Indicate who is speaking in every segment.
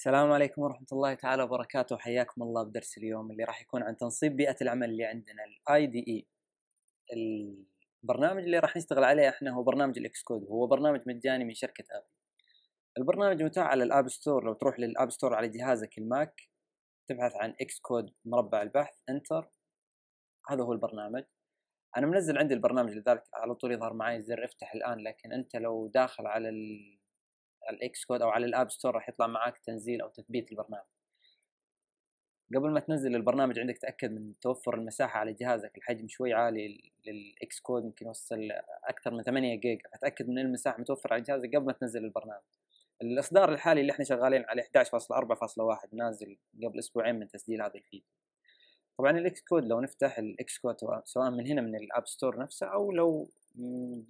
Speaker 1: السلام عليكم ورحمة الله تعالى وبركاته حياكم الله بدرس اليوم اللي راح يكون عن تنصيب بيئة العمل اللي عندنا الـ دي اي e. البرنامج اللي راح نشتغل عليه احنا هو برنامج الاكسكود كود هو برنامج مجاني من شركة اب البرنامج متاح على الاب ستور لو تروح للاب ستور على جهازك الماك تبحث عن اكسكود مربع البحث انتر هذا هو البرنامج انا منزل عندي البرنامج لذلك على طول يظهر معي زر افتح الان لكن انت لو داخل على الاكس كود او على الاب ستور راح يطلع معاك تنزيل او تثبيت البرنامج قبل ما تنزل البرنامج عندك تاكد من توفر المساحه على جهازك الحجم شوي عالي للاكس كود يمكن يوصل اكثر من 8 جيجا فتاكد من المساحه متوفره على جهازك قبل ما تنزل البرنامج الاصدار الحالي اللي احنا شغالين عليه 11.4.1 نازل قبل اسبوعين من تسجيل هذا الفيديو طبعا الاكس كود لو نفتح الاكس كود سواء من هنا من الاب ستور نفسه او لو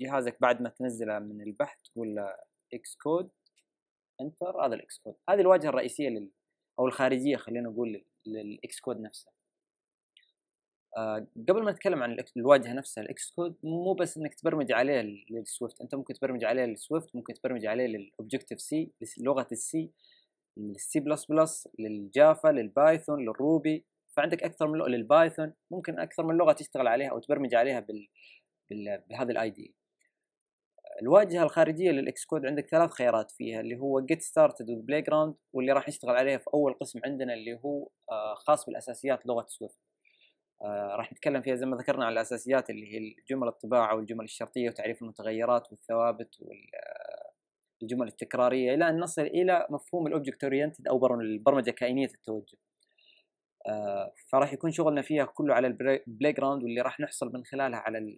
Speaker 1: جهازك بعد ما تنزله من البحث تقول له اكس كود انتر هذا الاكس كود هذه الواجهه الرئيسيه لل او الخارجيه خلينا نقول للاكس كود نفسه آه قبل ما نتكلم عن الواجهه نفسها الاكس كود مو بس انك تبرمج عليه للسويفت انت ممكن تبرمج عليه للسويفت ممكن تبرمج عليه للاوبجكتيف سي لغه السي للسي بلس بلس للجافا للبايثون للروبي فعندك اكثر من لغه للبايثون ممكن اكثر من لغه تشتغل عليها او تبرمج عليها بال, بال... بهذا الاي دي الواجهه الخارجيه للاكس كود عندك ثلاث خيارات فيها اللي هو جيت ستارتد وذ بلاي جراوند واللي راح نشتغل عليها في اول قسم عندنا اللي هو آه، خاص بالاساسيات لغه سويفت آه، راح نتكلم فيها زي ما ذكرنا على الاساسيات اللي هي الجمل الطباعه والجمل الشرطيه وتعريف المتغيرات والثوابت والجمل آه، التكراريه الى ان نصل الى مفهوم الاوبجكت اورينتد او البرمجه كائنيه التوجه آه، فراح يكون شغلنا فيها كله على البلاي جراوند واللي راح نحصل من خلالها على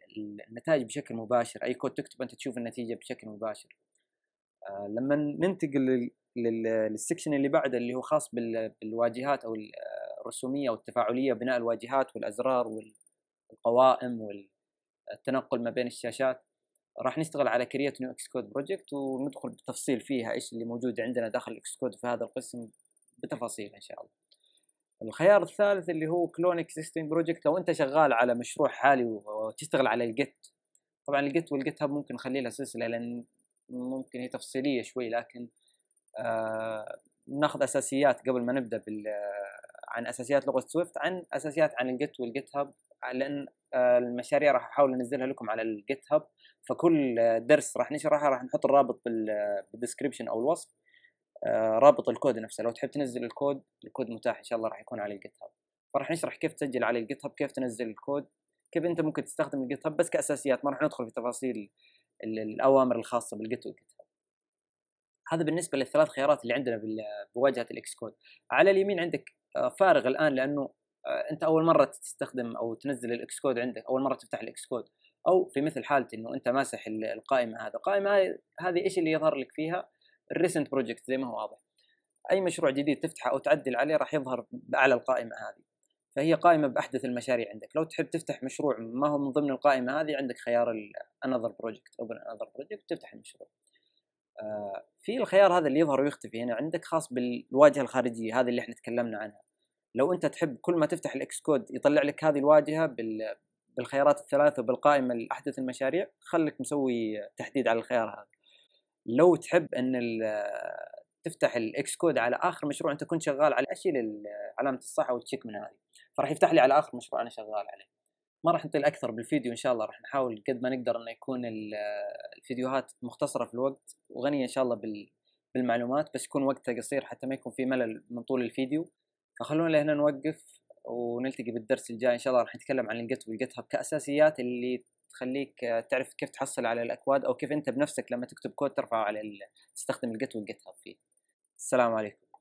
Speaker 1: النتائج بشكل مباشر اي كود تكتب انت تشوف النتيجه بشكل مباشر آه، لما ننتقل للسكشن اللي بعده اللي هو خاص بالواجهات او آه، الرسوميه او التفاعليه بناء الواجهات والازرار والقوائم والتنقل ما بين الشاشات راح نشتغل على كرييت نيو اكس كود بروجكت وندخل بالتفصيل فيها ايش اللي موجود عندنا داخل الاكس كود في هذا القسم بتفاصيل ان شاء الله الخيار الثالث اللي هو كلون اكزيستنج بروجكت لو انت شغال على مشروع حالي وتشتغل على الجيت طبعا الجيت والجيت هاب ممكن نخلي لها سلسله لان ممكن هي تفصيليه شوي لكن آه ناخذ اساسيات قبل ما نبدا بال آه، عن اساسيات لغه سويفت عن اساسيات عن الجيت والجيت هاب لان آه، المشاريع راح احاول انزلها لكم على الجيت هاب فكل آه، درس راح نشرحها راح نحط الرابط بالديسكربشن او الوصف آه، رابط الكود نفسه لو تحب تنزل الكود الكود متاح ان شاء الله راح يكون على الجيت هاب فراح نشرح كيف تسجل على الجيت هاب كيف تنزل الكود كيف انت ممكن تستخدم الجيت هاب بس كاساسيات ما راح ندخل في تفاصيل الاوامر الخاصه بالجيت والجيت هاب هذا بالنسبه للثلاث خيارات اللي عندنا بواجهه الاكس كود على اليمين عندك آه، فارغ الان لانه آه، انت اول مره تستخدم او تنزل الاكس كود عندك اول مره تفتح الاكس كود او في مثل حالتي انه انت ماسح القائمه هذا القائمه هذه ايش اللي يظهر لك فيها الريسنت بروجكت زي ما هو واضح اي مشروع جديد تفتحه او تعدل عليه راح يظهر باعلى القائمه هذه فهي قائمه باحدث المشاريع عندك لو تحب تفتح مشروع ما هو من ضمن القائمه هذه عندك خيار انذر بروجكت اوبن انذر بروجكت تفتح المشروع آه، في الخيار هذا اللي يظهر ويختفي هنا عندك خاص بالواجهه الخارجيه هذه اللي احنا تكلمنا عنها لو انت تحب كل ما تفتح الاكس كود يطلع لك هذه الواجهه بال بالخيارات الثلاثه وبالقائمه لاحدث المشاريع خليك مسوي تحديد على الخيار هذا لو تحب ان آه، تفتح الاكس كود على اخر مشروع انت كنت شغال على اشيل آه، علامه الصحه التشيك من هذه فراح يفتح لي على اخر مشروع انا شغال عليه ما راح نطيل اكثر بالفيديو ان شاء الله راح نحاول قد ما نقدر انه يكون آه، الفيديوهات مختصره في الوقت وغنيه ان شاء الله بال بالمعلومات بس يكون وقتها قصير حتى ما يكون في ملل من طول الفيديو فخلونا لهنا نوقف ونلتقي بالدرس الجاي ان شاء الله راح نتكلم عن الجت والجت هاب كاساسيات اللي تخليك آه، تعرف كيف تحصل على الاكواد او كيف انت بنفسك لما تكتب كود ترفعه على تستخدم الجت والجت هاب فيه السلام عليكم